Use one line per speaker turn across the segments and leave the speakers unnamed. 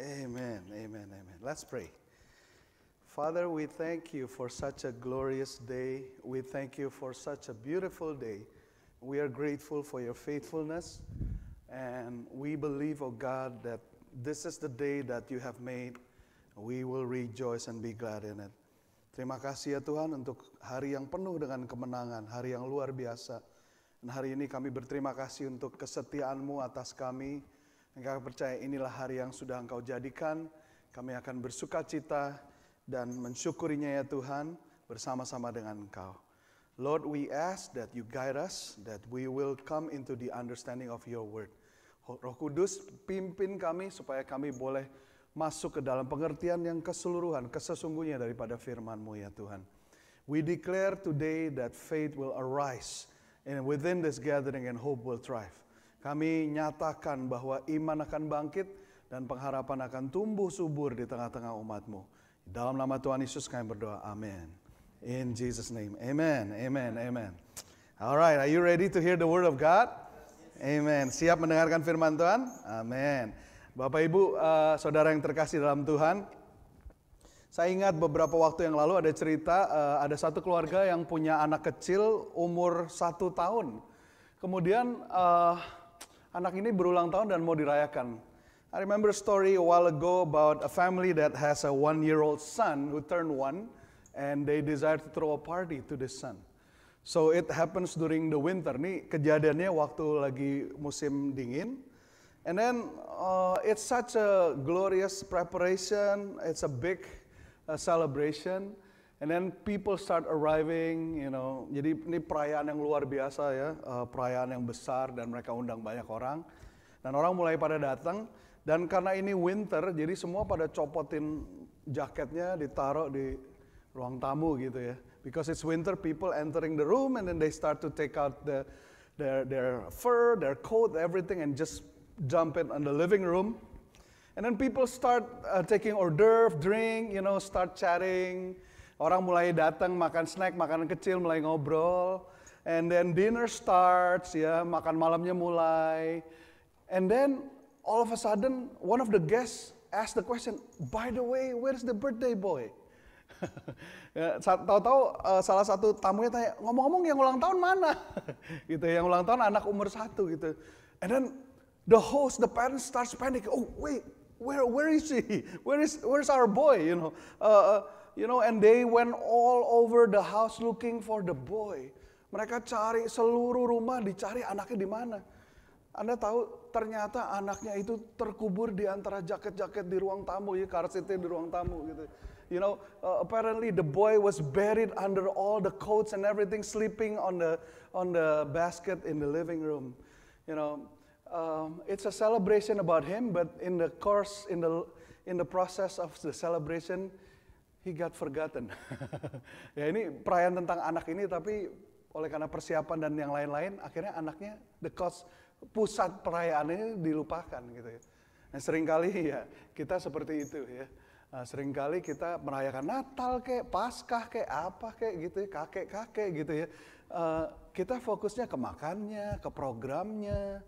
Amen, amen, amen. Let's pray. Father, we thank you for such a glorious day. We thank you for such a beautiful day. We are grateful for your faithfulness. And we believe, O oh God, that this is the day that you have made. We will rejoice and be glad in it. Terima kasih ya Tuhan untuk hari yang penuh dengan kemenangan, hari yang luar biasa. Dan hari ini kami berterima kasih untuk kesetiaanmu atas kami. Engkau kami percaya inilah hari yang sudah Engkau jadikan. Kami akan bersuka cita dan mensyukurinya ya Tuhan bersama-sama dengan Engkau. Lord, we ask that you guide us, that we will come into the understanding of your word. Roh Kudus, pimpin kami supaya kami boleh masuk ke dalam pengertian yang keseluruhan, kesesungguhnya daripada firman-Mu ya Tuhan. We declare today that faith will arise and within this gathering and hope will thrive. Kami nyatakan bahwa iman akan bangkit dan pengharapan akan tumbuh subur di tengah-tengah umatmu. Dalam nama Tuhan Yesus kami berdoa. Amin. In Jesus name. Amen. Amen. Amen. All right, are you ready to hear the word of God? Amen. Siap mendengarkan firman Tuhan? Amin. Bapak Ibu, uh, saudara yang terkasih dalam Tuhan, saya ingat beberapa waktu yang lalu ada cerita, uh, ada satu keluarga yang punya anak kecil umur satu tahun. Kemudian uh, anak ini berulang tahun dan mau dirayakan. I remember a story a while ago about a family that has a one-year-old son who turned one, and they desire to throw a party to this son. So it happens during the winter. Nih kejadiannya waktu lagi musim dingin. And then uh, it's such a glorious preparation. It's a big uh, celebration. And then people start arriving, you know. Jadi ini perayaan yang luar biasa ya, uh, perayaan yang besar dan mereka undang banyak orang. Dan orang mulai pada datang dan karena ini winter, jadi semua pada copotin jaketnya ditaruh di ruang tamu gitu ya. Because it's winter, people entering the room and then they start to take out the their their fur, their coat, everything and just dump it on the living room. And then people start uh, taking hors d'oeuvre, drink, you know, start chatting. Orang mulai datang makan snack, makanan kecil, mulai ngobrol. And then dinner starts, ya makan malamnya mulai. And then all of a sudden one of the guests asked the question, by the way, where is the birthday boy? tahu ya, tahu-tahu uh, salah satu tamunya tanya, ngomong-ngomong yang ulang tahun mana? gitu, yang ulang tahun anak umur satu gitu. And then the host, the parents starts panic Oh wait, where where is he Where is where is our boy? You know. uh, You know, and they went all over the house looking for the boy. Mereka cari seluruh rumah, dicari anaknya di mana. Anda tahu ternyata anaknya itu terkubur di antara jaket-jaket di ruang tamu, ya karsitnya di ruang tamu gitu. You know, uh, apparently the boy was buried under all the coats and everything, sleeping on the on the basket in the living room. You know, um, it's a celebration about him, but in the course, in the in the process of the celebration, he got forgotten. ya ini perayaan tentang anak ini tapi oleh karena persiapan dan yang lain-lain akhirnya anaknya the cost pusat perayaan ini dilupakan gitu ya. Nah seringkali ya kita seperti itu ya. Nah, seringkali kita merayakan Natal kayak Paskah kayak apa kayak gitu ya, kakek-kakek gitu ya. Uh, kita fokusnya ke makannya, ke programnya.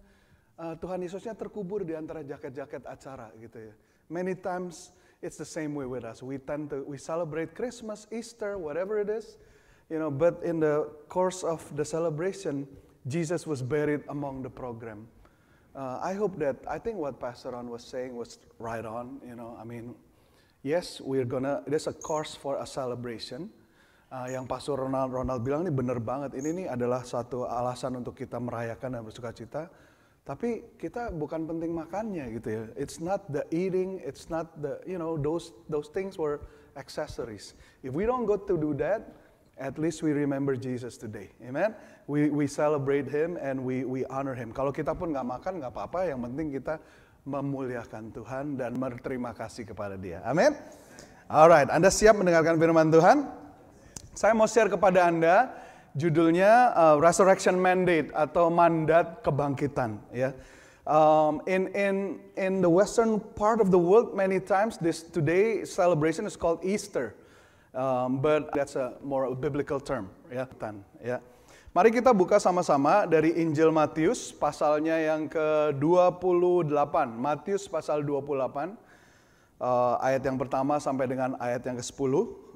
Uh, Tuhan Yesusnya terkubur di antara jaket-jaket acara gitu ya. Many times It's the same way with us. We tend to we celebrate Christmas, Easter, whatever it is, you know. But in the course of the celebration, Jesus was buried among the program. Uh, I hope that I think what Pastor Ron was saying was right on. You know, I mean, yes, we're gonna. There's a course for a celebration. Uh, yang Pastor Ronald Ronald bilang ini benar banget. Ini nih adalah satu alasan untuk kita merayakan dan bersuka cita. tapi kita bukan penting makannya gitu ya. It's not the eating, it's not the you know those those things were accessories. If we don't go to do that, at least we remember Jesus today. Amen. We we celebrate him and we we honor him. Kalau kita pun nggak makan nggak apa-apa, yang penting kita memuliakan Tuhan dan berterima kasih kepada Dia. Amin. Alright, Anda siap mendengarkan firman Tuhan? Saya mau share kepada Anda judulnya uh, Resurrection Mandate atau mandat kebangkitan ya. Um, in in in the western part of the world many times this today celebration is called Easter. Um, but that's a more biblical term ya. Tan, ya. Mari kita buka sama-sama dari Injil Matius pasalnya yang ke-28. Matius pasal 28 uh, ayat yang pertama sampai dengan ayat yang ke-10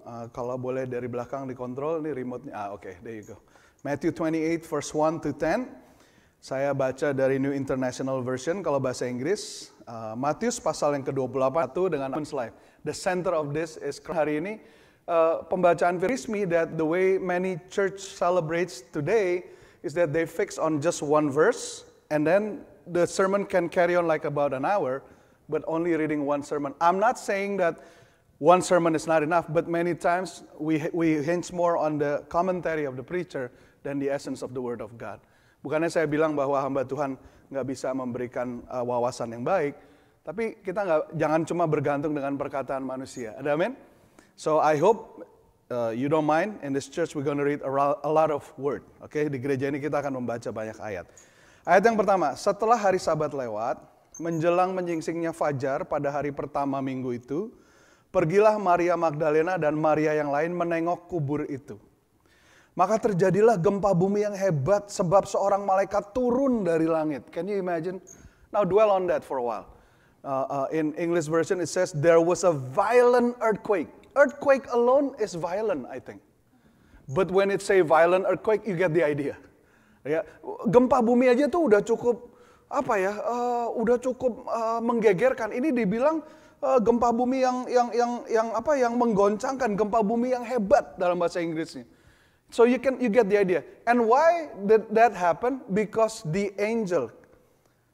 uh, kalau boleh dari belakang dikontrol nih remote-nya. Ah, oke, okay, there you go. Matthew 28 verse 1 to 10. Saya baca dari New International Version kalau bahasa Inggris. Uh, Matius pasal yang ke-28 itu dengan slide. The center of this is hari ini uh, pembacaan resmi that the way many church celebrates today is that they fix on just one verse and then the sermon can carry on like about an hour but only reading one sermon. I'm not saying that one sermon is not enough, but many times we, we hinge more on the commentary of the preacher than the essence of the Word of God. Bukannya saya bilang bahwa hamba Tuhan nggak bisa memberikan uh, wawasan yang baik, tapi kita nggak jangan cuma bergantung dengan perkataan manusia. Ada amin? So I hope uh, you don't mind. In this church we're going to read a lot of word. Oke, okay? di gereja ini kita akan membaca banyak ayat. Ayat yang pertama, setelah hari Sabat lewat, menjelang menyingsingnya fajar pada hari pertama minggu itu, Pergilah Maria Magdalena dan Maria yang lain menengok kubur itu. Maka terjadilah gempa bumi yang hebat sebab seorang malaikat turun dari langit. Can you imagine? Now dwell on that for a while. Uh, uh, in English version it says there was a violent earthquake. Earthquake alone is violent, I think. But when it say violent earthquake, you get the idea. Ya, gempa bumi aja tuh udah cukup apa ya? Uh, udah cukup uh, menggegerkan. Ini dibilang Eh, gempa bumi yang yang yang yang apa yang menggoncangkan, gempa bumi yang hebat dalam bahasa Inggrisnya. So you can you get the idea. And why did that happen? Because the angel.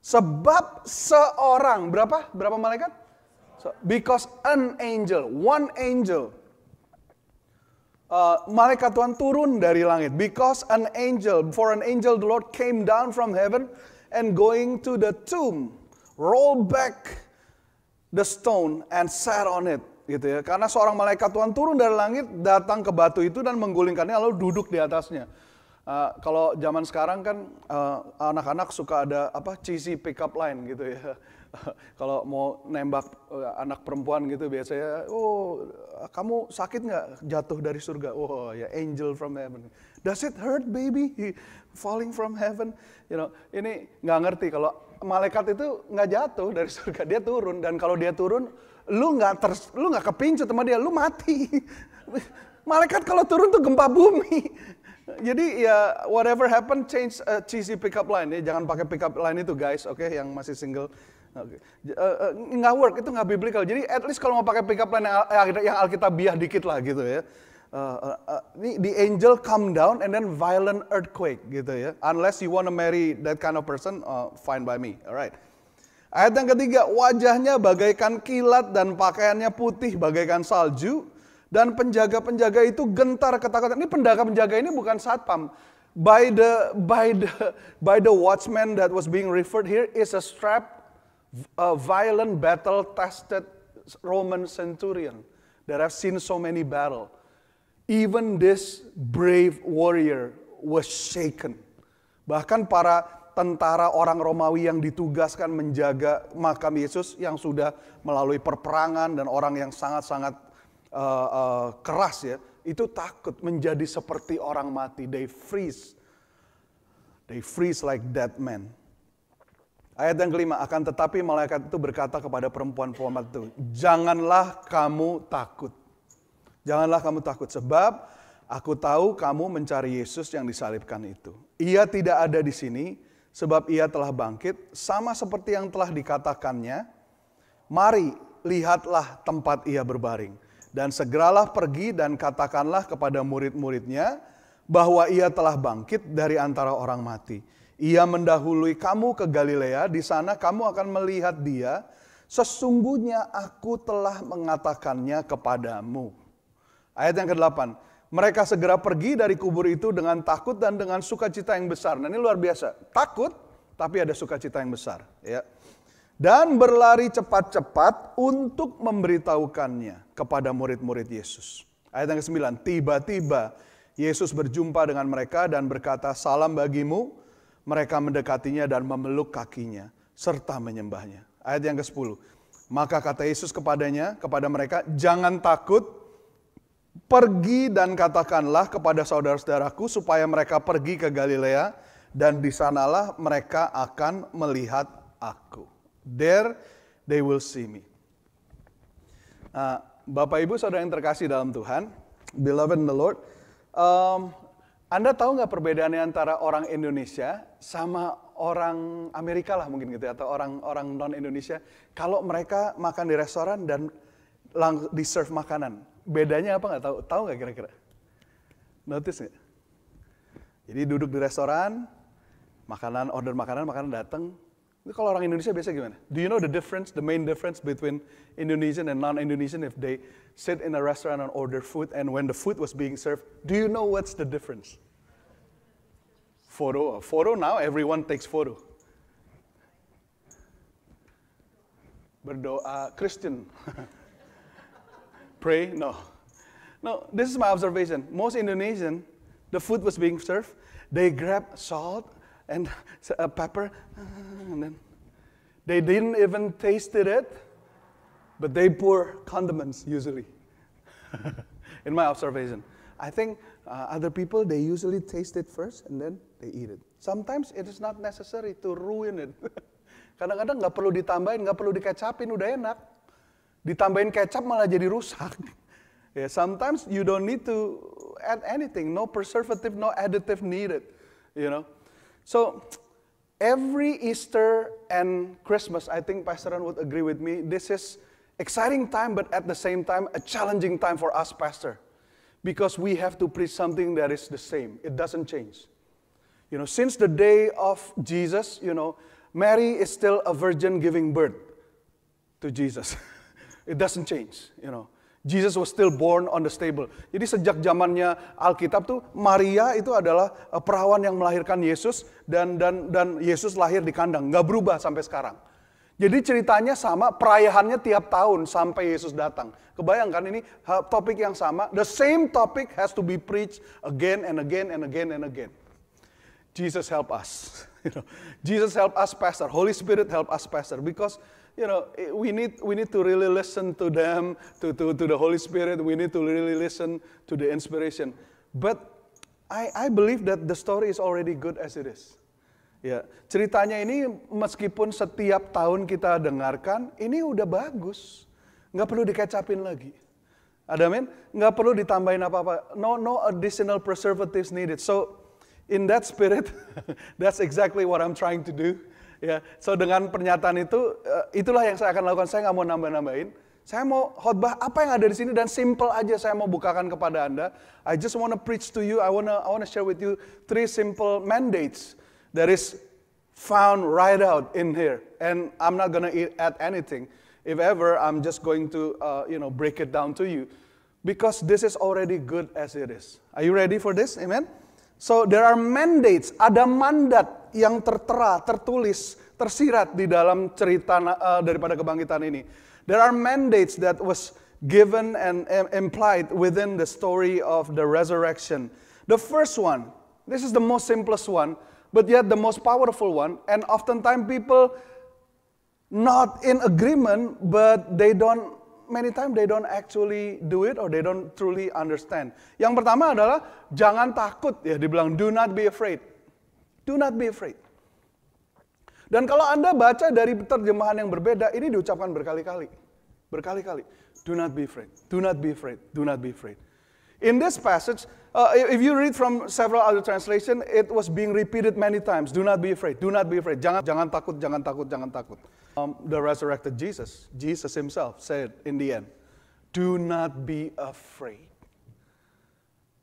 Sebab seorang berapa? Berapa malaikat? So, because an angel, one angel. Uh, malaikat Tuhan turun dari langit. Because an angel, for an angel the Lord came down from heaven and going to the tomb, roll back the stone and sat on it gitu ya. Karena seorang malaikat Tuhan turun dari langit, datang ke batu itu dan menggulingkannya lalu duduk di atasnya. Uh, kalau zaman sekarang kan eh, anak-anak uh, suka ada apa cheesy pickup line gitu ya. kalau mau nembak uh, anak perempuan gitu biasanya, oh kamu sakit nggak jatuh dari surga? Oh ya yeah, angel from heaven. Does it hurt baby falling from heaven? You know ini nggak ngerti kalau malaikat itu nggak jatuh dari surga, dia turun dan kalau dia turun, lu nggak ter, lu nggak kepincut sama dia, lu mati. Malaikat kalau turun tuh gempa bumi. Jadi ya whatever happen change uh, cheesy pickup line. Ya, jangan pakai pickup line itu guys, oke okay, yang masih single. Okay. Uh, uh, nggak work itu nggak biblical. Jadi at least kalau mau pakai pickup line yang, yang alkitabiah dikit lah gitu ya uh, uh, uh the angel come down and then violent earthquake gitu ya. Unless you wanna marry that kind of person, uh, fine by me. Alright. Ayat yang ketiga, wajahnya bagaikan kilat dan pakaiannya putih bagaikan salju dan penjaga-penjaga itu gentar ketakutan. Ini pendaga penjaga ini bukan satpam. By the by the by the watchman that was being referred here is a strap a violent battle tested Roman centurion that have seen so many battle. Even this brave warrior was shaken. Bahkan para tentara orang Romawi yang ditugaskan menjaga makam Yesus yang sudah melalui perperangan dan orang yang sangat-sangat uh, uh, keras ya, itu takut menjadi seperti orang mati. They freeze. They freeze like dead men. Ayat yang kelima, akan tetapi malaikat itu berkata kepada perempuan-perempuan itu, janganlah kamu takut. Janganlah kamu takut sebab aku tahu kamu mencari Yesus yang disalibkan itu. Ia tidak ada di sini sebab ia telah bangkit sama seperti yang telah dikatakannya. Mari lihatlah tempat ia berbaring dan segeralah pergi dan katakanlah kepada murid-muridnya bahwa ia telah bangkit dari antara orang mati. Ia mendahului kamu ke Galilea, di sana kamu akan melihat dia. Sesungguhnya aku telah mengatakannya kepadamu. Ayat yang ke-8. Mereka segera pergi dari kubur itu dengan takut dan dengan sukacita yang besar. Nah ini luar biasa. Takut tapi ada sukacita yang besar. Ya. Dan berlari cepat-cepat untuk memberitahukannya kepada murid-murid Yesus. Ayat yang ke-9. Tiba-tiba Yesus berjumpa dengan mereka dan berkata, Salam bagimu. Mereka mendekatinya dan memeluk kakinya serta menyembahnya. Ayat yang ke-10. Maka kata Yesus kepadanya, kepada mereka, jangan takut, Pergi dan katakanlah kepada saudara-saudaraku supaya mereka pergi ke Galilea dan di sanalah mereka akan melihat aku. There they will see me. Nah, Bapak Ibu saudara yang terkasih dalam Tuhan, beloved in the Lord, um, Anda tahu nggak perbedaannya antara orang Indonesia sama orang Amerika lah mungkin gitu ya, atau orang-orang non Indonesia. Kalau mereka makan di restoran dan lang di serve makanan. Bedanya apa nggak tahu? Tahu nggak kira-kira? Notice nggak? Jadi duduk di restoran, makanan order makanan, makanan datang. Ini kalau orang Indonesia biasa gimana? Do you know the difference, the main difference between Indonesian and non-Indonesian if they sit in a restaurant and order food and when the food was being served, do you know what's the difference? Photo. Photo now everyone takes photo. Berdoa Christian. pray? No. No, this is my observation. Most Indonesian, the food was being served, they grab salt and uh, pepper, and then they didn't even tasted it, but they pour condiments usually. In my observation, I think uh, other people they usually taste it first and then they eat it. Sometimes it is not necessary to ruin it. Kadang-kadang nggak perlu ditambahin, nggak perlu dikecapin, udah enak. Ditambahin kecap malah jadi rusak. Yeah, sometimes you don't need to add anything. No preservative, no additive needed. You know. So every Easter and Christmas, I think Pastor Ron would agree with me. This is exciting time, but at the same time, a challenging time for us, Pastor, because we have to preach something that is the same. It doesn't change. You know, since the day of Jesus, you know, Mary is still a virgin giving birth to Jesus. It doesn't change, you know. Jesus was still born on the stable. Jadi sejak zamannya Alkitab tuh Maria itu adalah eh, perawan yang melahirkan Yesus dan dan dan Yesus lahir di kandang, nggak berubah sampai sekarang. Jadi ceritanya sama, perayaannya tiap tahun sampai Yesus datang. Kebayangkan ini topik yang sama, the same topic has to be preached again and again and again and again. Jesus help us. You know, Jesus help us pastor, Holy Spirit help us pastor because you know, we need, we need to really listen to them, to, to, to the Holy Spirit. We need to really listen to the inspiration. But I, I believe that the story is already good as it is. Ya, ceritanya ini meskipun setiap tahun kita dengarkan, ini udah bagus. Nggak perlu dikecapin lagi. Ada men? Nggak perlu ditambahin apa-apa. No, no additional preservatives needed. So, in that spirit, that's exactly what I'm trying to do ya so dengan pernyataan itu eh, itulah yang saya akan lakukan saya nggak mau nambah-nambahin saya mau khotbah apa yang ada di sini dan simple aja saya mau bukakan kepada anda I just wanna preach to you I wanna I wanna share with you three simple mandates that is found right out in here and I'm not gonna add anything if ever I'm just going to uh, you know break it down to you because this is already good as it is are you ready for this amen so there are mandates ada mandat yang tertera, tertulis, tersirat di dalam cerita uh, daripada kebangkitan ini. There are mandates that was given and implied within the story of the resurrection. The first one, this is the most simplest one, but yet the most powerful one, and oftentimes people not in agreement, but they don't many times they don't actually do it or they don't truly understand. Yang pertama adalah jangan takut ya dibilang do not be afraid. Do not be afraid. Dan kalau Anda baca dari terjemahan yang berbeda, ini diucapkan berkali-kali. Berkali-kali. Do not be afraid. Do not be afraid. Do not be afraid. In this passage, uh, if you read from several other translation, it was being repeated many times. Do not be afraid. Do not be afraid. Jangan, jangan takut, jangan takut, jangan takut. Um, the resurrected Jesus, Jesus himself said in the end, do not be afraid.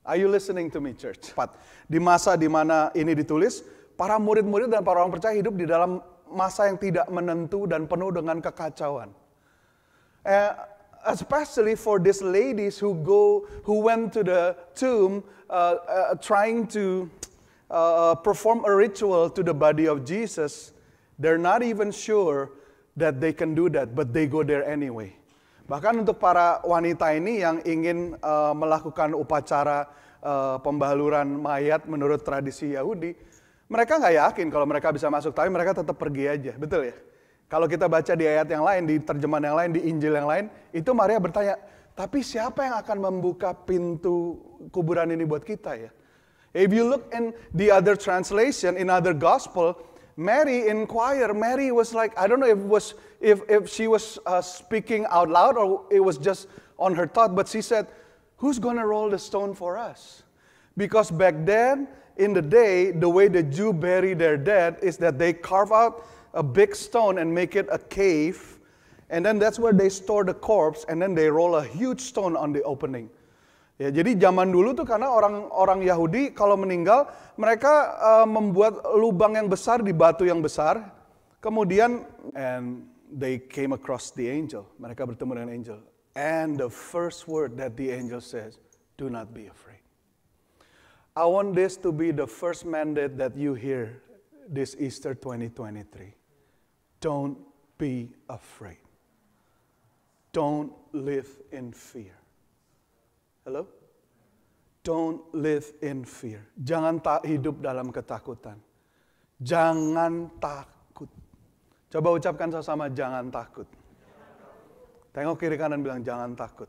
Are you listening to me, church? Di masa di mana ini ditulis, para murid-murid dan para orang percaya hidup di dalam masa yang tidak menentu dan penuh dengan kekacauan. Uh, especially for these ladies who go, who went to the tomb, uh, uh, trying to uh, perform a ritual to the body of Jesus. They're not even sure that they can do that, but they go there anyway. Bahkan untuk para wanita ini yang ingin uh, melakukan upacara uh, pembaluran mayat menurut tradisi Yahudi, mereka nggak yakin kalau mereka bisa masuk, tapi mereka tetap pergi aja, betul ya? Kalau kita baca di ayat yang lain, di terjemahan yang lain, di Injil yang lain, itu Maria bertanya, tapi siapa yang akan membuka pintu kuburan ini buat kita ya? If you look in the other translation, in other gospel, Mary inquired. Mary was like, I don't know if was if, if she was uh, speaking out loud or it was just on her thought, but she said, Who's gonna roll the stone for us? Because back then, in the day, the way the Jew bury their dead is that they carve out a big stone and make it a cave, and then that's where they store the corpse, and then they roll a huge stone on the opening. Ya, jadi zaman dulu tuh karena orang-orang Yahudi kalau meninggal mereka uh, membuat lubang yang besar di batu yang besar. Kemudian and they came across the angel. Mereka bertemu dengan angel. And the first word that the angel says, do not be afraid. I want this to be the first mandate that you hear this Easter 2023. Don't be afraid. Don't live in fear. Hello? Don't live in fear. Jangan tak hidup dalam ketakutan. Jangan takut. Coba ucapkan sama-sama jangan takut. Tengok kiri kanan bilang jangan takut.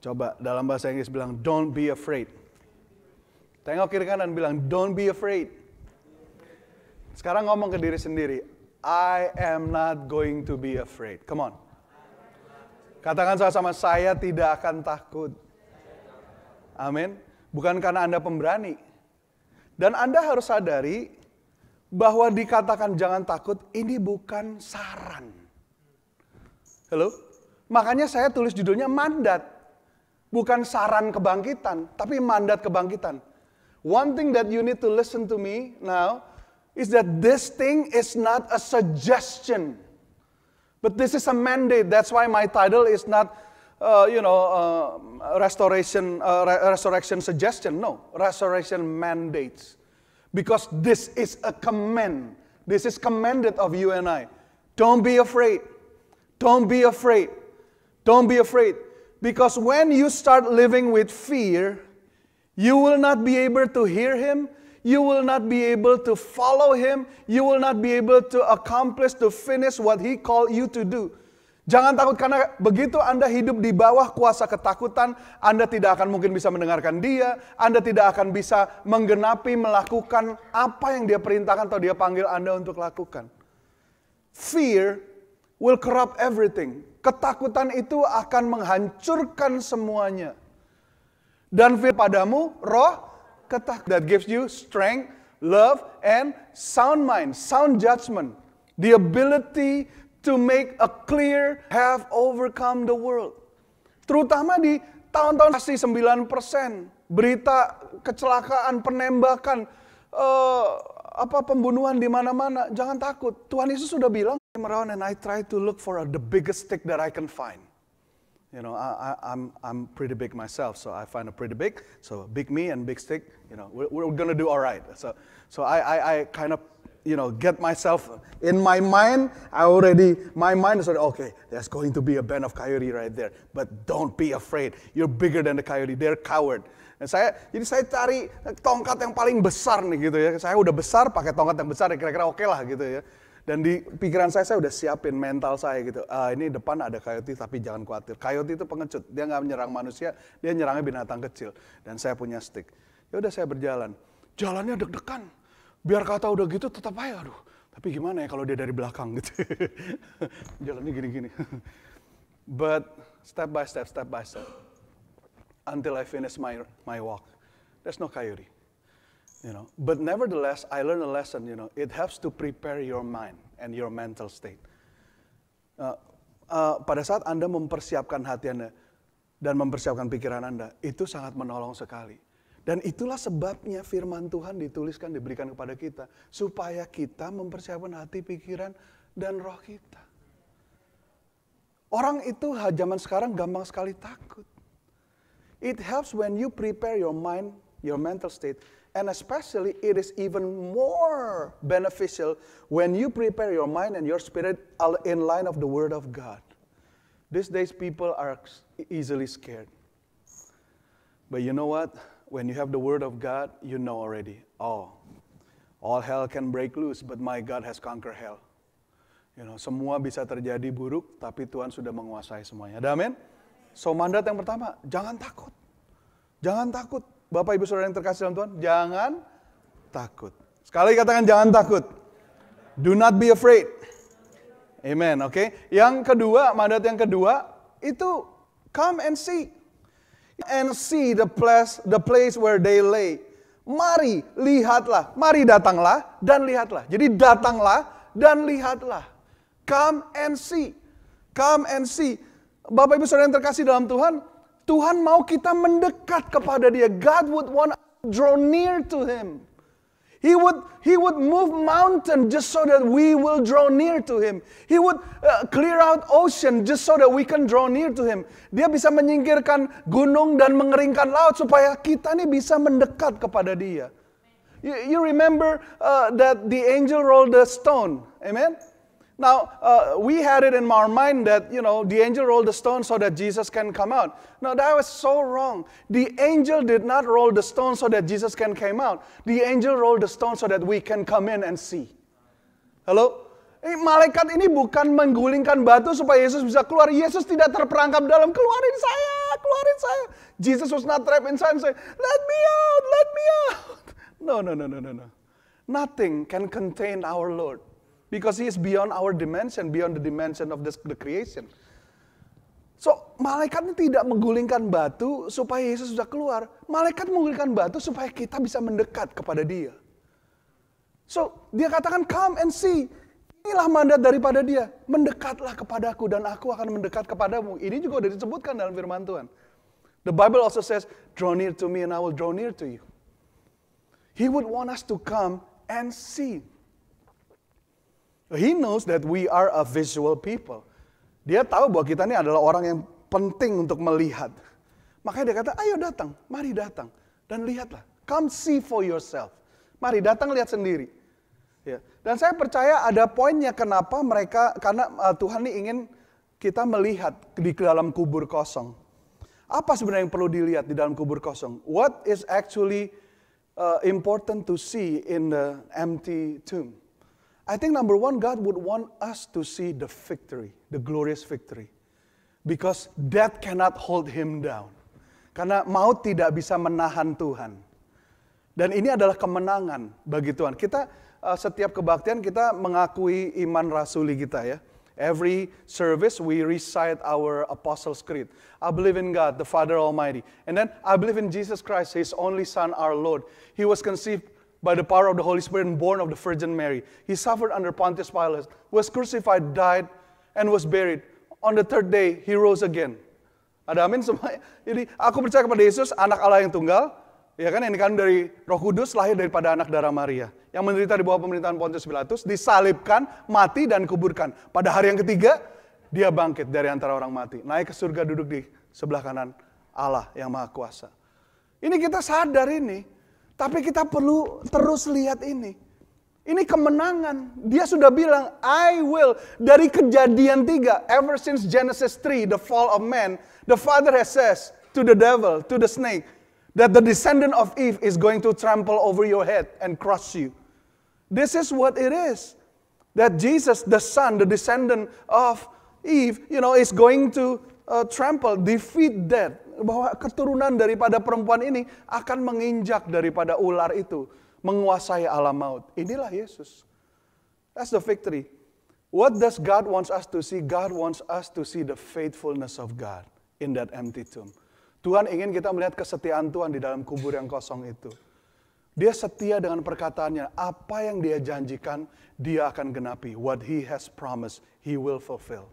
Coba dalam bahasa Inggris bilang don't be afraid. Tengok kiri kanan bilang don't be afraid. Sekarang ngomong ke diri sendiri, I am not going to be afraid. Come on. Katakan sama-sama, saya tidak akan takut. Amin. Bukan karena Anda pemberani. Dan Anda harus sadari bahwa dikatakan jangan takut ini bukan saran. Halo? Makanya saya tulis judulnya mandat. Bukan saran kebangkitan, tapi mandat kebangkitan. One thing that you need to listen to me now is that this thing is not a suggestion. But this is a mandate. That's why my title is not, uh, you know, uh, restoration, uh, re resurrection suggestion. No, restoration mandates. Because this is a command. This is commanded of you and I. Don't be afraid. Don't be afraid. Don't be afraid. Because when you start living with fear, you will not be able to hear him. you will not be able to follow him, you will not be able to accomplish, to finish what he called you to do. Jangan takut karena begitu Anda hidup di bawah kuasa ketakutan, Anda tidak akan mungkin bisa mendengarkan dia, Anda tidak akan bisa menggenapi melakukan apa yang dia perintahkan atau dia panggil Anda untuk lakukan. Fear will corrupt everything. Ketakutan itu akan menghancurkan semuanya. Dan fear padamu, roh ketakutan that gives you strength, love, and sound mind, sound judgment. The ability to make a clear have overcome the world. Terutama di tahun-tahun pasti 9 Berita kecelakaan, penembakan, uh, apa pembunuhan di mana-mana. Jangan takut. Tuhan Yesus sudah bilang, I'm around and I try to look for the biggest stick that I can find. You know, I, I, am I'm, I'm pretty big myself, so I find it pretty big. So big me and big stick, you know, we're, we're going to do all right. So, so I, I, I kind of you know, get myself in my mind. I already, my mind is already, okay, there's going to be a band of coyote right there. But don't be afraid. You're bigger than the coyote. They're coward. Dan saya, jadi saya cari tongkat yang paling besar nih gitu ya. Saya udah besar, pakai tongkat yang besar, kira-kira oke okay lah gitu ya. Dan di pikiran saya, saya udah siapin mental saya gitu. uh, ini depan ada coyote tapi jangan khawatir. Coyote itu pengecut, dia nggak menyerang manusia, dia nyerangnya binatang kecil. Dan saya punya stick. Ya udah saya berjalan. Jalannya deg-degan. Biar kata udah gitu tetap aja aduh. Tapi gimana ya kalau dia dari belakang gitu. Jalannya gini-gini. But step by step, step by step. Until I finish my my walk. There's no coyote. You know, but nevertheless, I learned a lesson. You know, it helps to prepare your mind and your mental state. Uh, uh, pada saat Anda mempersiapkan hati Anda dan mempersiapkan pikiran Anda, itu sangat menolong sekali. Dan itulah sebabnya firman Tuhan dituliskan, diberikan kepada kita. Supaya kita mempersiapkan hati, pikiran, dan roh kita. Orang itu zaman sekarang gampang sekali takut. It helps when you prepare your mind, your mental state, And especially, it is even more beneficial when you prepare your mind and your spirit in line of the Word of God. These days, people are easily scared. But you know what? When you have the Word of God, you know already, oh, all hell can break loose, but my God has conquered hell. You know, semua bisa terjadi buruk, tapi Tuhan sudah menguasai semuanya. Ada amin? So mandat yang pertama, jangan takut. Jangan takut. Bapak Ibu Saudara yang terkasih dalam Tuhan, jangan takut. Sekali katakan jangan takut. Do not be afraid. Amen, oke. Okay? Yang kedua, mandat yang kedua itu come and see. And see the place the place where they lay. Mari lihatlah, mari datanglah dan lihatlah. Jadi datanglah dan lihatlah. Come and see. Come and see. Bapak Ibu Saudara yang terkasih dalam Tuhan, Tuhan mau kita mendekat kepada Dia. God would want to draw near to Him. He would, he would move mountain just so that we will draw near to Him. He would uh, clear out ocean just so that we can draw near to Him. Dia bisa menyingkirkan gunung dan mengeringkan laut supaya kita nih bisa mendekat kepada Dia. You, you remember uh, that the angel rolled the stone, amen? Now, uh, we had it in our mind that, you know, the angel rolled the stone so that Jesus can come out. No, that was so wrong. The angel did not roll the stone so that Jesus can come out. The angel rolled the stone so that we can come in and see. Hello? Eh, malaikat ini bukan menggulingkan batu supaya Yesus bisa keluar. Yesus tidak terperangkap dalam, keluarin saya, keluarin saya. Jesus was not trapped inside and say, let me out, let me out. No, no, no, no, no, no. Nothing can contain our Lord because he is beyond our dimension, beyond the dimension of this, the creation. So, malaikat tidak menggulingkan batu supaya Yesus sudah keluar. Malaikat menggulingkan batu supaya kita bisa mendekat kepada dia. So, dia katakan, come and see. Inilah mandat daripada dia. Mendekatlah kepadaku dan aku akan mendekat kepadamu. Ini juga sudah disebutkan dalam firman Tuhan. The Bible also says, draw near to me and I will draw near to you. He would want us to come and see. He knows that we are a visual people. Dia tahu bahwa kita ini adalah orang yang penting untuk melihat. Makanya dia kata, ayo datang, mari datang. Dan lihatlah, come see for yourself. Mari datang lihat sendiri. Ya. Dan saya percaya ada poinnya kenapa mereka, karena uh, Tuhan ini ingin kita melihat di dalam kubur kosong. Apa sebenarnya yang perlu dilihat di dalam kubur kosong? What is actually uh, important to see in the empty tomb? I think number one, God would want us to see the victory, the glorious victory. Because death cannot hold him down. Karena maut tidak bisa menahan Tuhan. Dan ini adalah kemenangan bagi Tuhan. Kita eh, setiap kebaktian kita mengakui iman rasuli kita ya. Every service we recite our Apostles' Creed. I believe in God, the Father Almighty. And then I believe in Jesus Christ, His only Son, our Lord. He was conceived by the power of the Holy Spirit and born of the Virgin Mary. He suffered under Pontius Pilate, was crucified, died, and was buried. On the third day, he rose again. Ada amin semua. Jadi aku percaya kepada Yesus, anak Allah yang tunggal, ya kan Ini kan dari Roh Kudus, lahir daripada anak darah Maria, yang menderita di bawah pemerintahan Pontius Pilatus, disalibkan, mati dan kuburkan. Pada hari yang ketiga, dia bangkit dari antara orang mati, naik ke surga duduk di sebelah kanan Allah yang Maha Kuasa. Ini kita sadar ini, tapi kita perlu terus lihat ini. Ini kemenangan. Dia sudah bilang, I will. Dari kejadian tiga, ever since Genesis 3, the fall of man, the father has says to the devil, to the snake, that the descendant of Eve is going to trample over your head and crush you. This is what it is. That Jesus, the son, the descendant of Eve, you know, is going to uh, trample, defeat death bahwa keturunan daripada perempuan ini akan menginjak daripada ular itu, menguasai alam maut. Inilah Yesus. That's the victory. What does God wants us to see? God wants us to see the faithfulness of God in that empty tomb. Tuhan ingin kita melihat kesetiaan Tuhan di dalam kubur yang kosong itu. Dia setia dengan perkataannya. Apa yang dia janjikan, dia akan genapi. What he has promised, he will fulfill.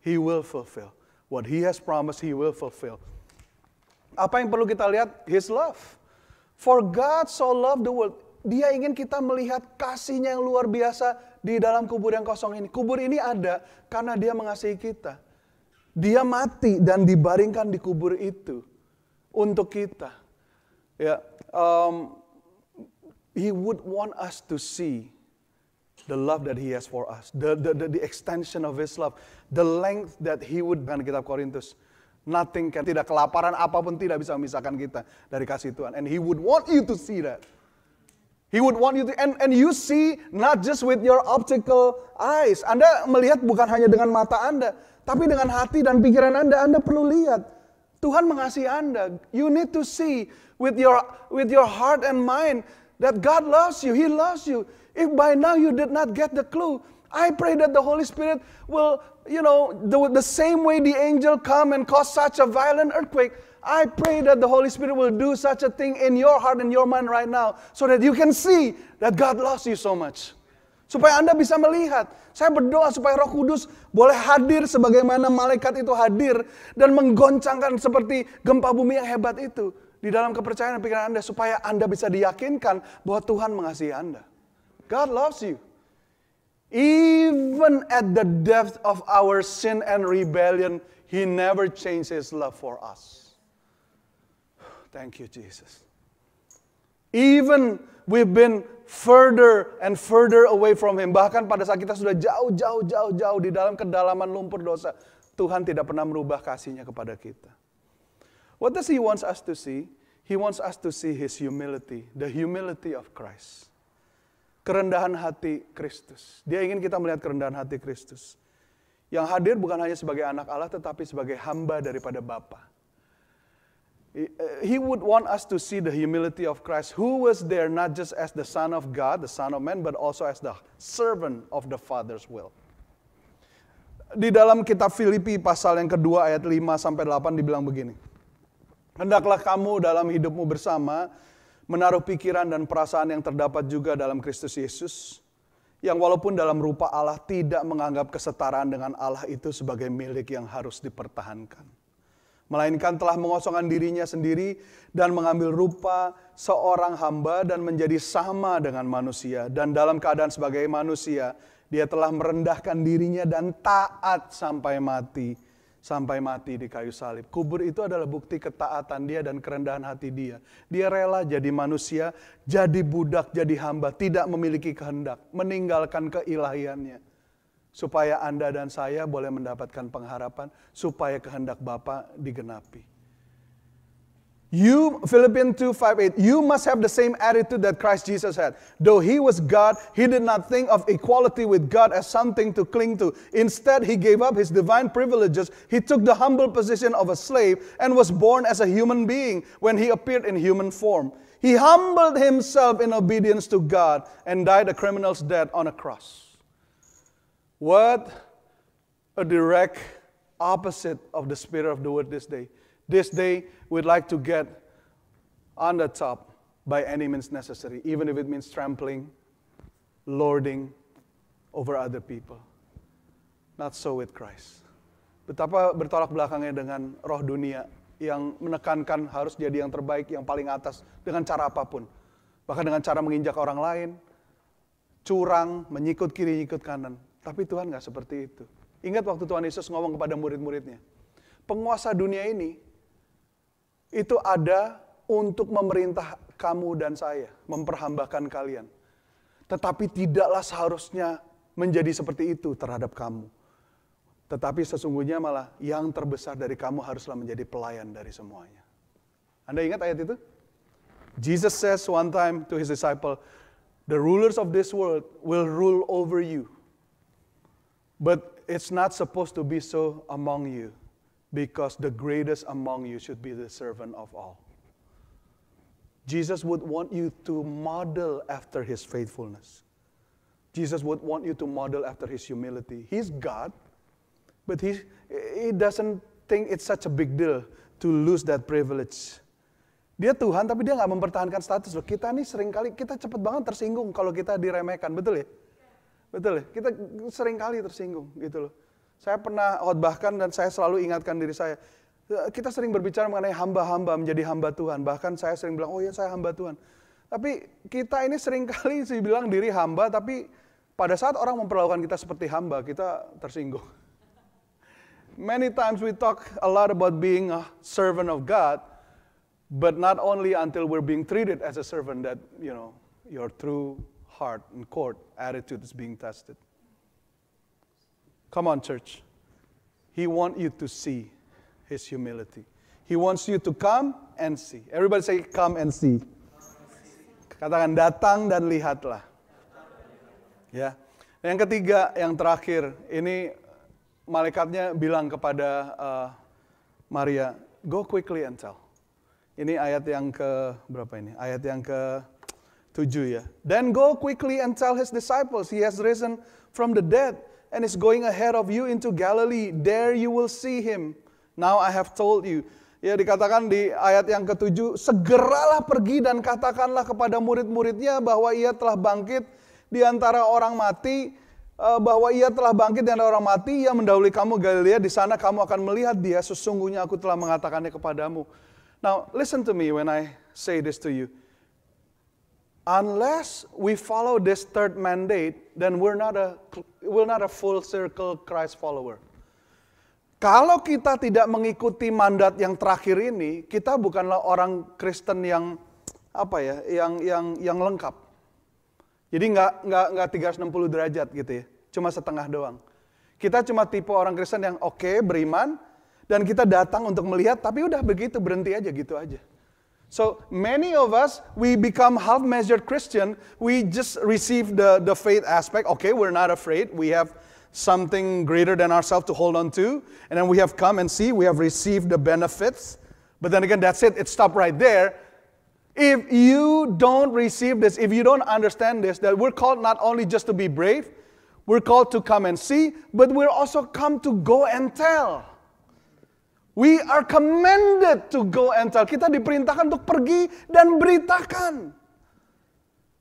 He will fulfill. What he has promised, he will fulfill. Apa yang perlu kita lihat? His love. For God so loved the world. Dia ingin kita melihat kasihnya yang luar biasa di dalam kubur yang kosong ini. Kubur ini ada karena dia mengasihi kita. Dia mati dan dibaringkan di kubur itu untuk kita. Ya, yeah. um, he would want us to see the love that He has for us, the, the, the, the extension of His love, the length that He would, kan kitab Korintus, nothing can, tidak kelaparan apapun tidak bisa memisahkan kita dari kasih Tuhan. And He would want you to see that. He would want you to, and, and you see not just with your optical eyes. Anda melihat bukan hanya dengan mata Anda, tapi dengan hati dan pikiran Anda, Anda perlu lihat. Tuhan mengasihi Anda. You need to see with your with your heart and mind that God loves you. He loves you. If by now you did not get the clue, I pray that the Holy Spirit will, you know, the, the same way the angel come and cause such a violent earthquake, I pray that the Holy Spirit will do such a thing in your heart and your mind right now so that you can see that God loves you so much. Supaya Anda bisa melihat. Saya berdoa supaya Roh Kudus boleh hadir sebagaimana malaikat itu hadir dan menggoncangkan seperti gempa bumi yang hebat itu. di dalam kepercayaan pikiran Anda supaya Anda bisa diyakinkan bahwa Tuhan mengasihi Anda. God loves you. Even at the depth of our sin and rebellion, he never changes his love for us. Thank you Jesus. Even we've been further and further away from him, bahkan pada saat kita sudah jauh jauh jauh jauh di dalam kedalaman lumpur dosa, Tuhan tidak pernah merubah kasihnya kepada kita. What does he wants us to see? He wants us to see his humility, the humility of Christ. Kerendahan hati Kristus. Dia ingin kita melihat kerendahan hati Kristus. Yang hadir bukan hanya sebagai anak Allah tetapi sebagai hamba daripada Bapa. He eh, would want us to see the humility of Christ who was there not just as the son of God, the son of man but also as the servant of the Father's will di dalam kitab Filipi pasal yang kedua ayat 5 sampai 8 dibilang begini. Hendaklah kamu dalam hidupmu bersama menaruh pikiran dan perasaan yang terdapat juga dalam Kristus Yesus, yang walaupun dalam rupa Allah tidak menganggap kesetaraan dengan Allah itu sebagai milik yang harus dipertahankan. Melainkan telah mengosongkan dirinya sendiri dan mengambil rupa seorang hamba dan menjadi sama dengan manusia. Dan dalam keadaan sebagai manusia, dia telah merendahkan dirinya dan taat sampai mati sampai mati di kayu salib. Kubur itu adalah bukti ketaatan dia dan kerendahan hati dia. Dia rela jadi manusia, jadi budak, jadi hamba, tidak memiliki kehendak, meninggalkan keilahiannya. Supaya Anda dan saya boleh mendapatkan pengharapan, supaya kehendak Bapa digenapi. You, Philippians 2 5 8, you must have the same attitude that Christ Jesus had. Though he was God, he did not think of equality with God as something to cling to. Instead, he gave up his divine privileges. He took the humble position of a slave and was born as a human being when he appeared in human form. He humbled himself in obedience to God and died a criminal's death on a cross. What a direct opposite of the spirit of the word this day. This day, we'd like to get on the top by any means necessary, even if it means trampling, lording over other people. Not so with Christ. Betapa bertolak belakangnya dengan roh dunia yang menekankan harus jadi yang terbaik, yang paling atas dengan cara apapun. Bahkan dengan cara menginjak orang lain, curang, menyikut kiri, nyikut kanan. Tapi Tuhan nggak seperti itu. Ingat waktu Tuhan Yesus ngomong kepada murid-muridnya. Penguasa dunia ini itu ada untuk memerintah kamu dan saya, memperhambakan kalian. Tetapi tidaklah seharusnya menjadi seperti itu terhadap kamu. Tetapi sesungguhnya malah yang terbesar dari kamu haruslah menjadi pelayan dari semuanya. Anda ingat ayat itu? Jesus says one time to his disciple, "The rulers of this world will rule over you. But it's not supposed to be so among you." because the greatest among you should be the servant of all. Jesus would want you to model after his faithfulness. Jesus would want you to model after his humility. He's God, but he, he doesn't think it's such a big deal to lose that privilege. Dia Tuhan tapi dia nggak mempertahankan status loh. Kita nih seringkali kita cepet banget tersinggung kalau kita diremehkan, betul ya? Betul ya? Kita seringkali tersinggung gitu loh. Saya pernah khotbahkan dan saya selalu ingatkan diri saya. Eh, kita sering berbicara mengenai hamba-hamba menjadi hamba Tuhan. Bahkan saya sering bilang, oh ya saya hamba Tuhan. Tapi kita ini seringkali sih bilang diri hamba, tapi pada saat orang memperlakukan kita seperti hamba, kita tersinggung. Many times we talk a lot about being a servant of God, but not only until we're being treated as a servant that, you know, your true heart and core attitude is being tested. Come on, church. He wants you to see his humility. He wants you to come and see. Everybody say, come and see. Katakan, datang dan lihatlah. Ya. Yang ketiga, yang terakhir, ini malaikatnya bilang kepada uh, Maria, go quickly and tell. Ini ayat yang ke berapa ini? Ayat yang ke tujuh ya. Then go quickly and tell his disciples he has risen from the dead and is going ahead of you into Galilee. There you will see him. Now I have told you. Ya dikatakan di ayat yang ketujuh, segeralah pergi dan katakanlah kepada murid-muridnya bahwa ia telah bangkit di antara orang mati, eh, bahwa ia telah bangkit dari orang mati, ia mendahului kamu Galilea, di sana kamu akan melihat dia, sesungguhnya aku telah mengatakannya kepadamu. Now, listen to me when I say this to you unless we follow this third mandate, then we're not a we're not a full circle Christ follower. Kalau kita tidak mengikuti mandat yang terakhir ini, kita bukanlah orang Kristen yang apa ya, yang yang yang lengkap. Jadi nggak nggak nggak 360 derajat gitu ya, cuma setengah doang. Kita cuma tipe orang Kristen yang oke okay, beriman dan kita datang untuk melihat, tapi udah begitu berhenti aja gitu aja. So many of us, we become half-measured Christian. We just receive the, the faith aspect. Okay, we're not afraid. We have something greater than ourselves to hold on to. And then we have come and see, we have received the benefits. But then again, that's it. It stopped right there. If you don't receive this, if you don't understand this, that we're called not only just to be brave, we're called to come and see, but we're also come to go and tell. We are commanded to go and tell. Kita diperintahkan untuk pergi dan beritakan.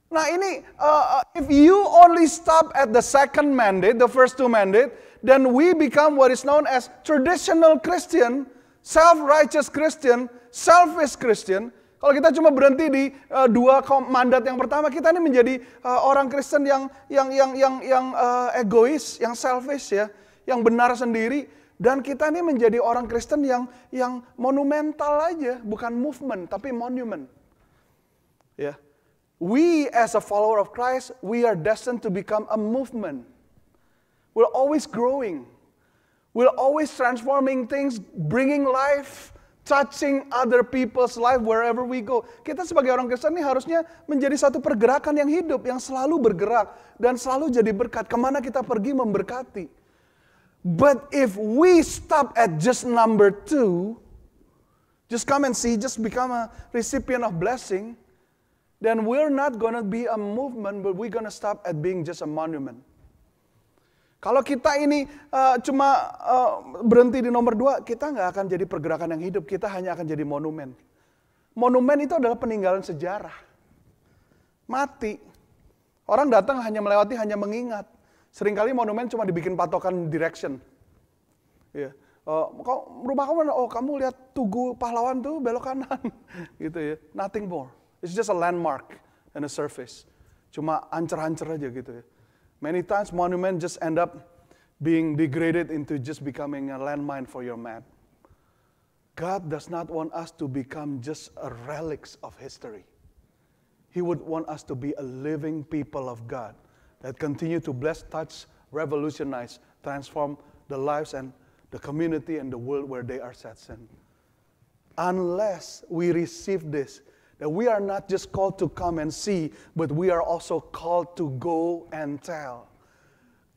Nah ini, uh, uh, if you only stop at the second mandate, the first two mandate, then we become what is known as traditional Christian, self-righteous Christian, selfish Christian. Kalau kita cuma berhenti di uh, dua mandat yang pertama, kita ini menjadi uh, orang Kristen yang yang yang yang yang uh, egois, yang selfish ya, yang benar sendiri. Dan kita ini menjadi orang Kristen yang yang monumental aja, bukan movement tapi monument. Ya. Yeah. We as a follower of Christ, we are destined to become a movement. We're always growing. We're always transforming things, bringing life, touching other people's life wherever we go. Kita sebagai orang Kristen ini harusnya menjadi satu pergerakan yang hidup, yang selalu bergerak dan selalu jadi berkat. Kemana kita pergi memberkati. But if we stop at just number two, just come and see, just become a recipient of blessing, then we're not going to be a movement, but we're going to stop at being just a monument. Kalau kita ini uh, cuma uh, berhenti di nomor dua, kita nggak akan jadi pergerakan yang hidup. Kita hanya akan jadi monumen. Monumen itu adalah peninggalan sejarah. Mati. Orang datang hanya melewati, hanya mengingat. Seringkali monumen cuma dibikin patokan direction. Ya. Uh, rumah kamu mana? Oh kamu lihat Tugu Pahlawan tuh belok kanan. gitu ya. Nothing more. It's just a landmark and a surface. Cuma ancer-ancer aja gitu ya. Many times monument just end up being degraded into just becoming a landmine for your map. God does not want us to become just a relics of history. He would want us to be a living people of God that continue to bless, touch, revolutionize, transform the lives and the community and the world where they are set in. Unless we receive this, that we are not just called to come and see, but we are also called to go and tell.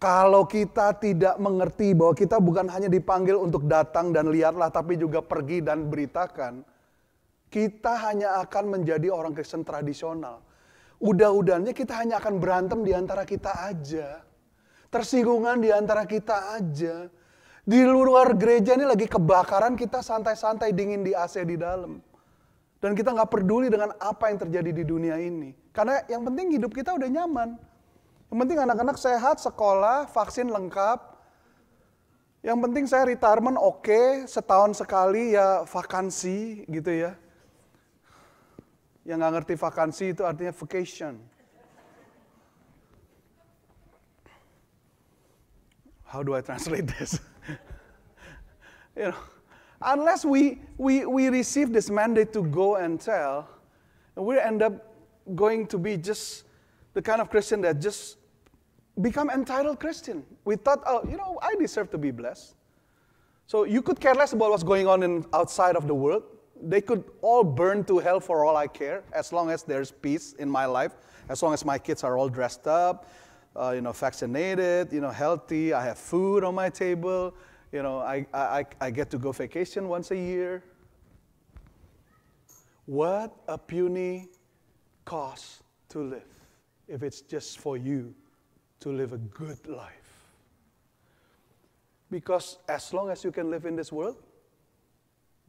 Kalau kita tidak mengerti bahwa kita bukan hanya dipanggil untuk datang dan lihatlah, tapi juga pergi dan beritakan, kita hanya akan menjadi orang Kristen tradisional udah udahnya kita hanya akan berantem di antara kita aja. Tersinggungan di antara kita aja. Di luar gereja ini lagi kebakaran, kita santai-santai dingin di AC di dalam. Dan kita nggak peduli dengan apa yang terjadi di dunia ini. Karena yang penting hidup kita udah nyaman. Yang penting anak-anak sehat, sekolah, vaksin lengkap. Yang penting saya retirement oke, okay, setahun sekali ya vakansi gitu ya. Yang nggak ngerti vakansi itu artinya vacation. How do I translate this? you know, unless we, we, we receive this mandate to go and tell, we end up going to be just the kind of Christian that just become entitled Christian. We thought, oh, you know, I deserve to be blessed. So you could care less about what's going on in, outside of the world they could all burn to hell for all I care, as long as there's peace in my life, as long as my kids are all dressed up, uh, you know, vaccinated, you know, healthy, I have food on my table, you know, I, I, I get to go vacation once a year. What a puny cost to live if it's just for you to live a good life. Because as long as you can live in this world,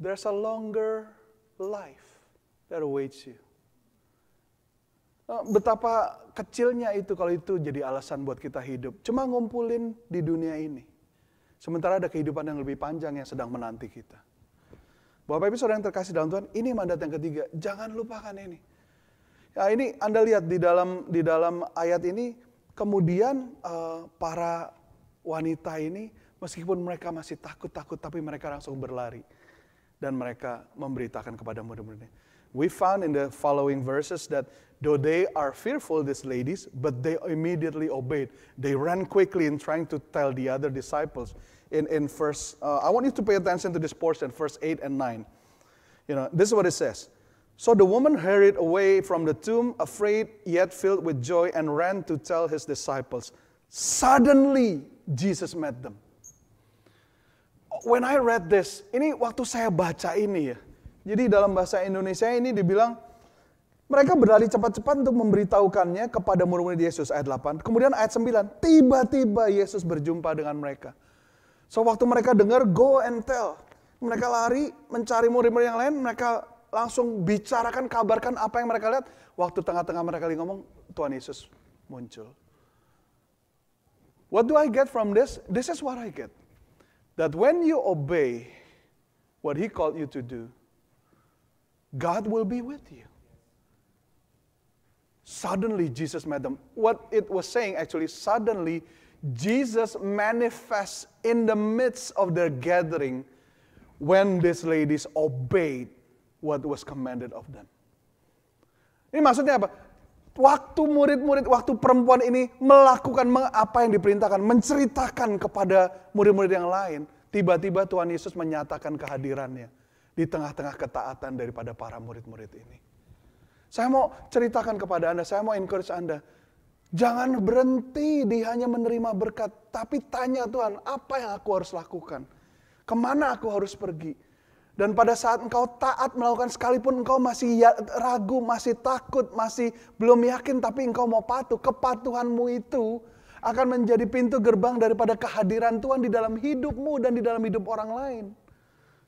there's a longer life that awaits you. Eh, betapa kecilnya itu kalau itu jadi alasan buat kita hidup. Cuma ngumpulin di dunia ini. Sementara ada kehidupan yang lebih panjang yang sedang menanti kita. Bapak Ibu Saudara yang terkasih dalam Tuhan, ini mandat yang ketiga. Jangan lupakan ini. Ya, ini Anda lihat di dalam di dalam ayat ini kemudian uh, para wanita ini meskipun mereka masih takut-takut tapi mereka langsung berlari. dan mereka memberitakan kepada murid We found in the following verses that though they are fearful, these ladies, but they immediately obeyed. They ran quickly in trying to tell the other disciples. In, in first, uh, I want you to pay attention to this portion, verse 8 and 9. You know, this is what it says. So the woman hurried away from the tomb, afraid yet filled with joy, and ran to tell his disciples. Suddenly, Jesus met them. when I read this, ini waktu saya baca ini ya. Jadi dalam bahasa Indonesia ini dibilang mereka berlari cepat-cepat untuk memberitahukannya kepada murid-murid Yesus ayat 8. Kemudian ayat 9, tiba-tiba Yesus berjumpa dengan mereka. So waktu mereka dengar go and tell, mereka lari mencari murid-murid yang lain, mereka langsung bicarakan, kabarkan apa yang mereka lihat. Waktu tengah-tengah mereka lagi ngomong, Tuhan Yesus muncul. What do I get from this? This is what I get. that when you obey what He called you to do, God will be with you. Suddenly, Jesus met them. What it was saying actually, suddenly, Jesus manifests in the midst of their gathering when these ladies obeyed what was commanded of them. Ini maksudnya apa? waktu murid-murid, waktu perempuan ini melakukan apa yang diperintahkan, menceritakan kepada murid-murid yang lain, tiba-tiba Tuhan Yesus menyatakan kehadirannya di tengah-tengah ketaatan daripada para murid-murid ini. Saya mau ceritakan kepada Anda, saya mau encourage Anda, jangan berhenti di hanya menerima berkat, tapi tanya Tuhan, apa yang aku harus lakukan? Kemana aku harus pergi? Dan pada saat engkau taat melakukan sekalipun engkau masih ya, ragu, masih takut, masih belum yakin tapi engkau mau patuh, kepatuhanmu itu akan menjadi pintu gerbang daripada kehadiran Tuhan di dalam hidupmu dan di dalam hidup orang lain.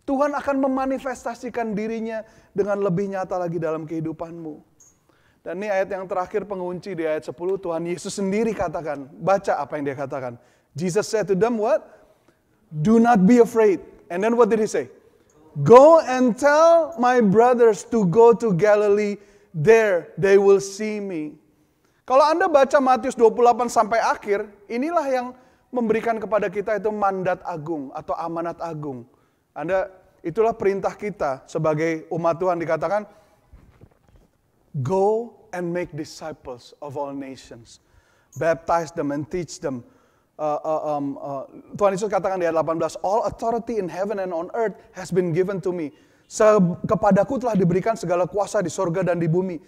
Tuhan akan memanifestasikan dirinya dengan lebih nyata lagi dalam kehidupanmu. Dan ini ayat yang terakhir pengunci di ayat 10 Tuhan Yesus sendiri katakan, baca apa yang dia katakan. Jesus said to them what? Do not be afraid. And then what did he say? Go and tell my brothers to go to Galilee, there they will see me. Kalau Anda baca Matius 28 sampai akhir, inilah yang memberikan kepada kita itu mandat agung atau amanat agung. Anda itulah perintah kita sebagai umat Tuhan dikatakan go and make disciples of all nations. Baptize them and teach them uh, uh, um, uh, Tuhan Yesus katakan di ayat 18, All authority in heaven and on earth has been given to me. Se kepadaku telah diberikan segala kuasa di sorga dan di bumi.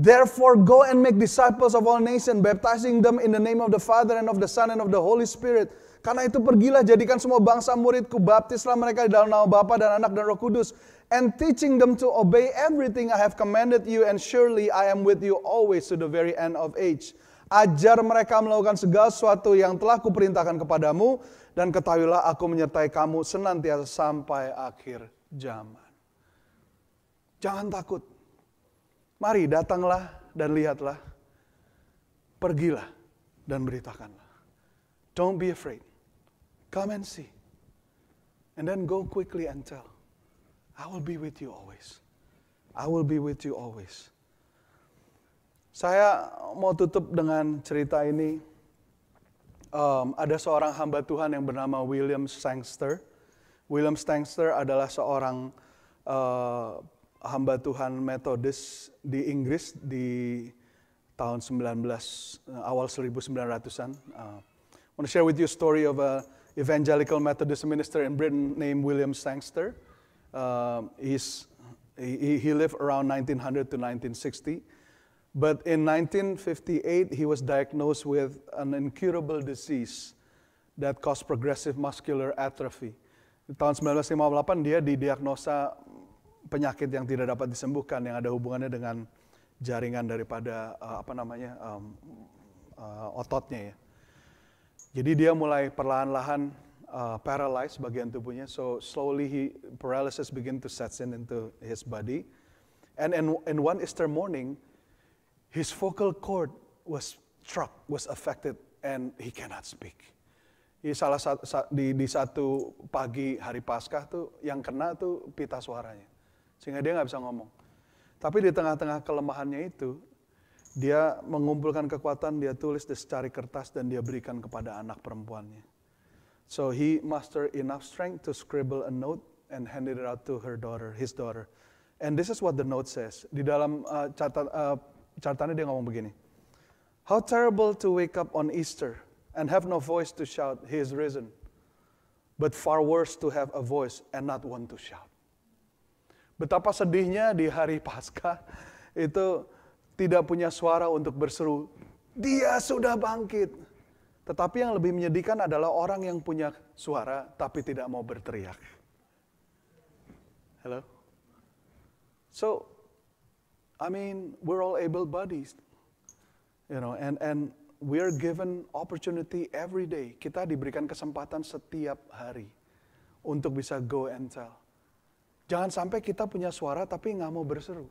Therefore go and make disciples of all nations, baptizing them in the name of the Father and of the Son and of the Holy Spirit. Karena itu pergilah jadikan semua bangsa muridku, baptislah mereka di dalam nama Bapa dan Anak dan Roh Kudus. And teaching them to obey everything I have commanded you and surely I am with you always to the very end of age. Ajar mereka melakukan segala sesuatu yang telah kuperintahkan kepadamu, dan ketahuilah aku menyertai kamu senantiasa sampai akhir zaman. Jangan takut. Mari datanglah dan lihatlah. Pergilah dan beritakanlah. Don't be afraid. Come and see. And then go quickly and tell. I will be with you always. I will be with you always. Saya mau tutup dengan cerita ini. Um, ada seorang hamba Tuhan yang bernama William Sangster. William Sangster adalah seorang uh, hamba Tuhan Metodis di Inggris di tahun 19 eh, awal 1900-an. Uh, I want to share with you a story of a evangelical Methodist minister in Britain named William Sangster. Uh, he's, he, he lived around 1900 to 1960. But in 1958, he was diagnosed with an incurable disease that caused progressive muscular atrophy. Di tahun 1958 dia didiagnosa penyakit yang tidak dapat disembuhkan yang ada hubungannya dengan jaringan daripada uh, apa namanya um, uh, ototnya ya. Jadi dia mulai perlahan-lahan uh, paralyzed bagian tubuhnya. So slowly he paralysis begin to set in into his body. And in, in one Easter morning, His vocal cord was struck, was affected, and he cannot speak. Di salah satu di, di satu pagi hari Paskah tuh yang kena tuh pita suaranya, sehingga dia nggak bisa ngomong. Tapi di tengah-tengah kelemahannya itu, dia mengumpulkan kekuatan, dia tulis di secari kertas dan dia berikan kepada anak perempuannya. So he muster enough strength to scribble a note and handed it out to her daughter, his daughter. And this is what the note says. Di dalam uh, catat uh, catatannya dia ngomong begini. How terrible to wake up on Easter and have no voice to shout, He is risen. But far worse to have a voice and not want to shout. Betapa sedihnya di hari Paskah itu tidak punya suara untuk berseru, Dia sudah bangkit. Tetapi yang lebih menyedihkan adalah orang yang punya suara tapi tidak mau berteriak. Hello? So, I mean, we're all able bodied you know, and and we are given opportunity every day. Kita diberikan kesempatan setiap hari untuk bisa go and tell. Jangan sampai kita punya suara tapi nggak mau berseru.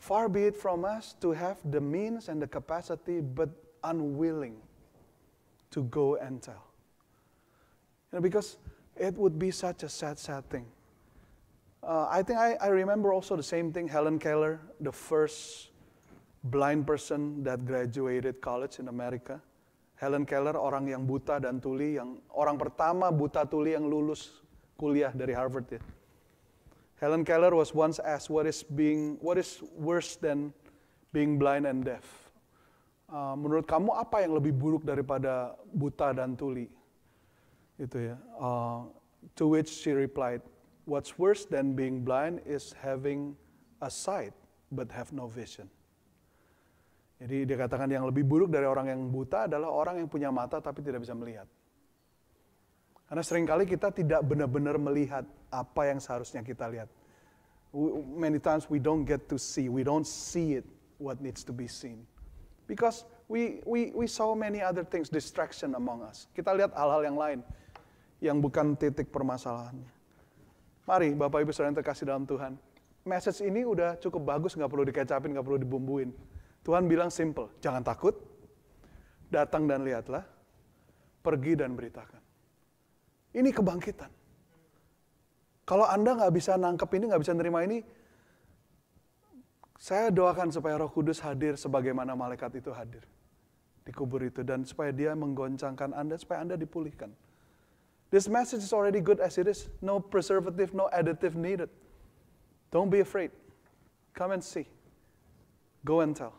Far be it from us to have the means and the capacity but unwilling to go and tell. You know, because it would be such a sad, sad thing Uh, I think I, I remember also the same thing, Helen Keller, the first blind person that graduated college in America. Helen Keller, orang yang buta dan tuli, yang orang pertama buta tuli yang lulus kuliah dari Harvard ya. Helen Keller was once asked what is being what is worse than being blind and deaf. Uh, menurut kamu apa yang lebih buruk daripada buta dan tuli? Itu ya. Uh, to which she replied, What's worse than being blind is having a sight but have no vision. Jadi dikatakan yang lebih buruk dari orang yang buta adalah orang yang punya mata tapi tidak bisa melihat. Karena seringkali kita tidak benar-benar melihat apa yang seharusnya kita lihat. Many times we don't get to see, we don't see it what needs to be seen. Because we we we saw many other things distraction among us. Kita lihat hal-hal yang lain yang bukan titik permasalahannya. Mari Bapak Ibu Saudara yang terkasih dalam Tuhan. Message ini udah cukup bagus, nggak perlu dikecapin, nggak perlu dibumbuin. Tuhan bilang simple, jangan takut, datang dan lihatlah, pergi dan beritakan. Ini kebangkitan. Kalau Anda nggak bisa nangkep ini, nggak bisa nerima ini, saya doakan supaya roh kudus hadir sebagaimana malaikat itu hadir di kubur itu. Dan supaya dia menggoncangkan Anda, supaya Anda dipulihkan. This message is already good as it is. No preservative, no additive needed. Don't be afraid. Come and see. Go and tell.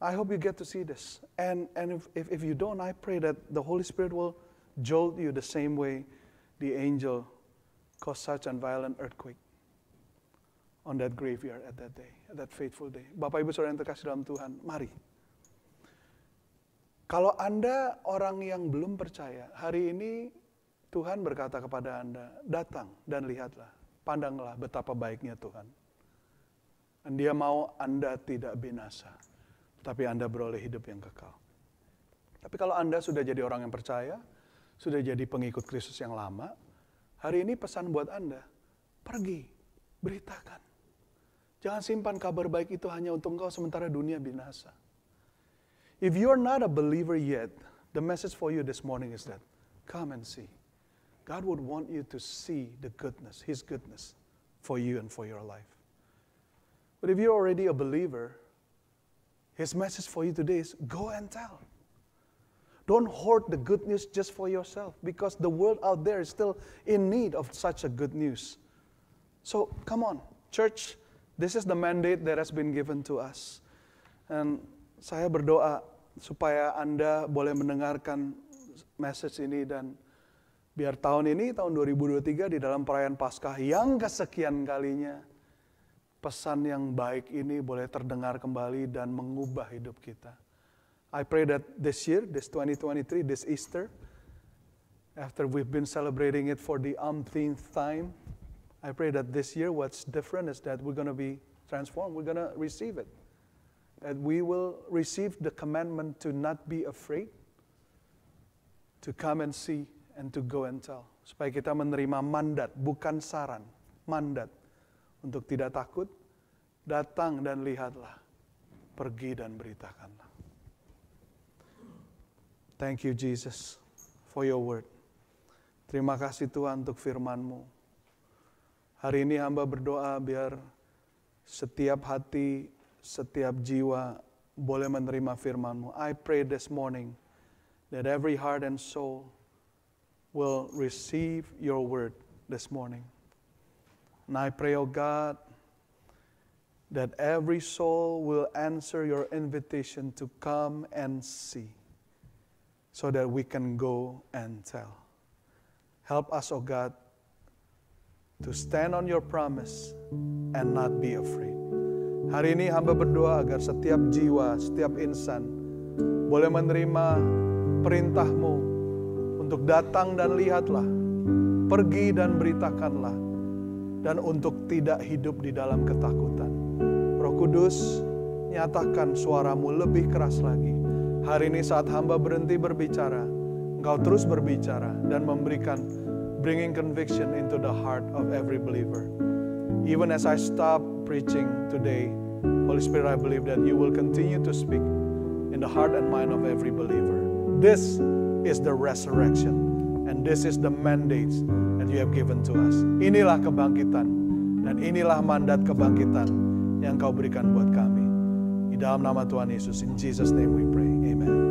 I hope you get to see this. And, and if, if, if you don't, I pray that the Holy Spirit will jolt you the same way the angel caused such a violent earthquake on that graveyard at that day, at that fateful day. Bapak Ibu Saudara yang terkasih dalam Tuhan, mari Kalau Anda orang yang belum percaya, hari ini Tuhan berkata kepada Anda, datang dan lihatlah, pandanglah betapa baiknya Tuhan. Dan dia mau Anda tidak binasa, tapi Anda beroleh hidup yang kekal. Tapi kalau Anda sudah jadi orang yang percaya, sudah jadi pengikut Kristus yang lama, hari ini pesan buat Anda, pergi, beritakan. Jangan simpan kabar baik itu hanya untuk engkau sementara dunia binasa. If you're not a believer yet, the message for you this morning is that come and see. God would want you to see the goodness, His goodness for you and for your life. But if you're already a believer, His message for you today is go and tell. Don't hoard the good news just for yourself because the world out there is still in need of such a good news. So come on, church, this is the mandate that has been given to us. And Saya berdoa supaya Anda boleh mendengarkan message ini dan biar tahun ini, tahun 2023 di dalam perayaan Paskah yang kesekian kalinya, pesan yang baik ini boleh terdengar kembali dan mengubah hidup kita. I pray that this year, this 2023, this Easter, after we've been celebrating it for the umpteenth time, I pray that this year what's different is that we're going to be transformed, we're going to receive it that we will receive the commandment to not be afraid, to come and see, and to go and tell. Supaya kita menerima mandat, bukan saran, mandat untuk tidak takut, datang dan lihatlah, pergi dan beritakanlah. Thank you Jesus for your word. Terima kasih Tuhan untuk FirmanMu. Hari ini hamba berdoa biar setiap hati setiap jiwa boleh menerima firman-Mu. I pray this morning that every heart and soul will receive your word this morning. And I pray, O oh God, that every soul will answer your invitation to come and see so that we can go and tell. Help us, O oh God, to stand on your promise and not be afraid. Hari ini hamba berdoa agar setiap jiwa, setiap insan boleh menerima perintahmu untuk datang dan lihatlah, pergi dan beritakanlah, dan untuk tidak hidup di dalam ketakutan. Roh Kudus, nyatakan suaramu lebih keras lagi. Hari ini saat hamba berhenti berbicara, engkau terus berbicara dan memberikan bringing conviction into the heart of every believer. Even as I stop preaching today, Holy Spirit, I believe that you will continue to speak in the heart and mind of every believer. This is the resurrection, and this is the mandate that you have given to us. Inilah kebangkitan, dan inilah mandat kebangkitan yang kau berikan buat kami. Di dalam nama Tuhan Yesus, in Jesus' name we pray. Amen.